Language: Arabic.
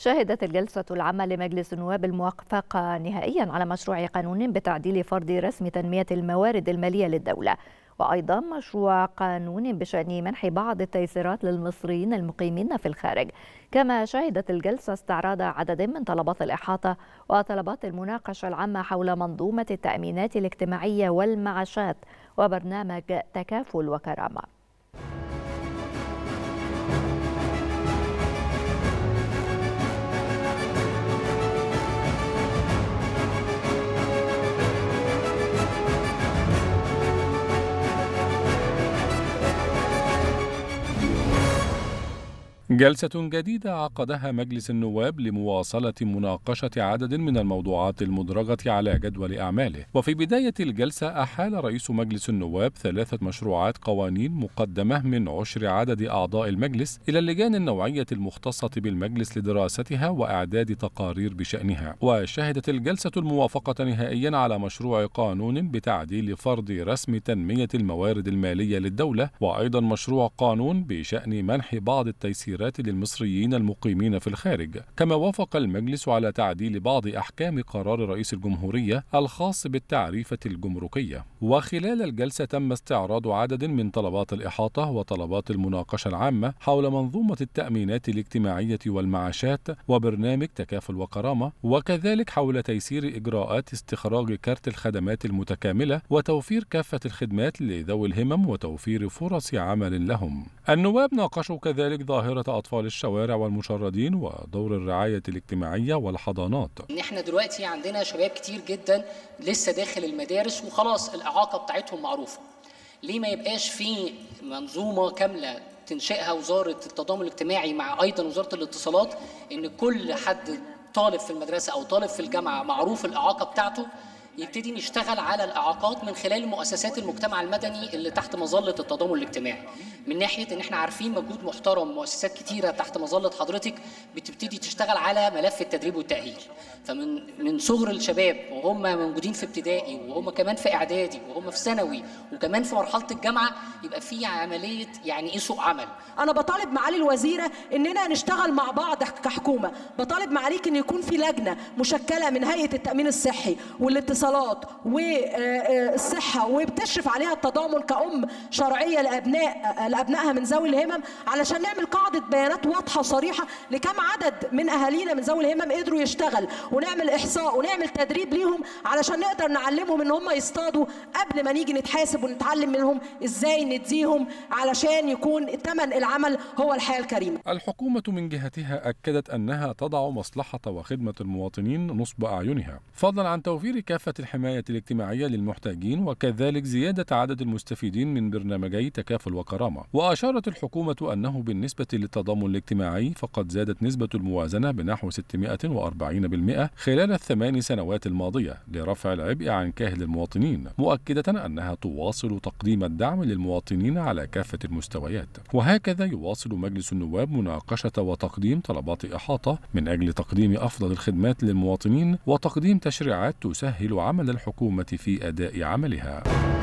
شهدت الجلسة العامة لمجلس النواب الموافقة نهائيا على مشروع قانون بتعديل فرض رسم تنمية الموارد المالية للدولة وأيضا مشروع قانون بشأن منح بعض التيسيرات للمصريين المقيمين في الخارج كما شهدت الجلسة استعراض عدد من طلبات الإحاطة وطلبات المناقشة العامة حول منظومة التأمينات الاجتماعية والمعاشات وبرنامج تكافل وكرامة جلسة جديدة عقدها مجلس النواب لمواصلة مناقشة عدد من الموضوعات المدرجة على جدول أعماله، وفي بداية الجلسة أحال رئيس مجلس النواب ثلاثة مشروعات قوانين مقدمة من عشر عدد أعضاء المجلس إلى اللجان النوعية المختصة بالمجلس لدراستها وإعداد تقارير بشأنها، وشهدت الجلسة الموافقة نهائيا على مشروع قانون بتعديل فرض رسم تنمية الموارد المالية للدولة، وأيضا مشروع قانون بشأن منح بعض التيسيرات الخدمات للمصريين المقيمين في الخارج كما وافق المجلس على تعديل بعض أحكام قرار رئيس الجمهورية الخاص بالتعريفة الجمركية وخلال الجلسة تم استعراض عدد من طلبات الإحاطة وطلبات المناقشة العامة حول منظومة التأمينات الاجتماعية والمعاشات وبرنامج تكافل وكرامة وكذلك حول تيسير إجراءات استخراج كارت الخدمات المتكاملة وتوفير كافة الخدمات لذوي الهمم وتوفير فرص عمل لهم النواب ناقشوا كذلك ظاهرة أطفال الشوارع والمشردين ودور الرعاية الاجتماعية والحضانات إحنا دلوقتي عندنا شباب كتير جدا لسه داخل المدارس وخلاص الإعاقة بتاعتهم معروفة ليه ما يبقاش في منظومة كاملة تنشئها وزارة التضامن الاجتماعي مع أيضا وزارة الاتصالات إن كل حد طالب في المدرسة أو طالب في الجامعة معروف الإعاقة بتاعته يبتدي نشتغل على الاعاقات من خلال مؤسسات المجتمع المدني اللي تحت مظله التضامن الاجتماعي من ناحيه ان احنا عارفين مجهود محترم مؤسسات كتيره تحت مظله حضرتك بتبتدي تشتغل على ملف التدريب والتاهيل فمن من صغر الشباب وهم موجودين في ابتدائي وهم كمان في اعدادي وهم في ثانوي وكمان في مرحله الجامعه يبقى في عمليه يعني ايه سوق عمل انا بطالب معالي الوزيره اننا نشتغل مع بعض كحكومه بطالب معاليك ان يكون في لجنه مشكله من هيئه التامين الصحي والاتصال الاتصالات والصحه وبتشرف عليها التضامن كأم شرعيه لابناء لابنائها من ذوي الهمم علشان نعمل قاعده بيانات واضحه وصريحه لكم عدد من اهالينا من ذوي الهمم قدروا يشتغل ونعمل احصاء ونعمل تدريب ليهم علشان نقدر نعلمهم ان هم يصطادوا قبل ما نيجي نتحاسب ونتعلم منهم ازاي نديهم علشان يكون ثمن العمل هو الحياه الكريمه. الحكومه من جهتها اكدت انها تضع مصلحه وخدمه المواطنين نصب اعينها فضلا عن توفير كافه الحماية الاجتماعية للمحتاجين وكذلك زيادة عدد المستفيدين من برنامجي تكافل وكرامة وأشارت الحكومة أنه بالنسبة للتضامن الاجتماعي فقد زادت نسبة الموازنة بنحو 640% خلال الثمان سنوات الماضية لرفع العبء عن كاهل المواطنين مؤكدة أنها تواصل تقديم الدعم للمواطنين على كافة المستويات وهكذا يواصل مجلس النواب مناقشة وتقديم طلبات إحاطة من أجل تقديم أفضل الخدمات للمواطنين وتقديم تشريعات تسهل عمل الحكومة في أداء عملها.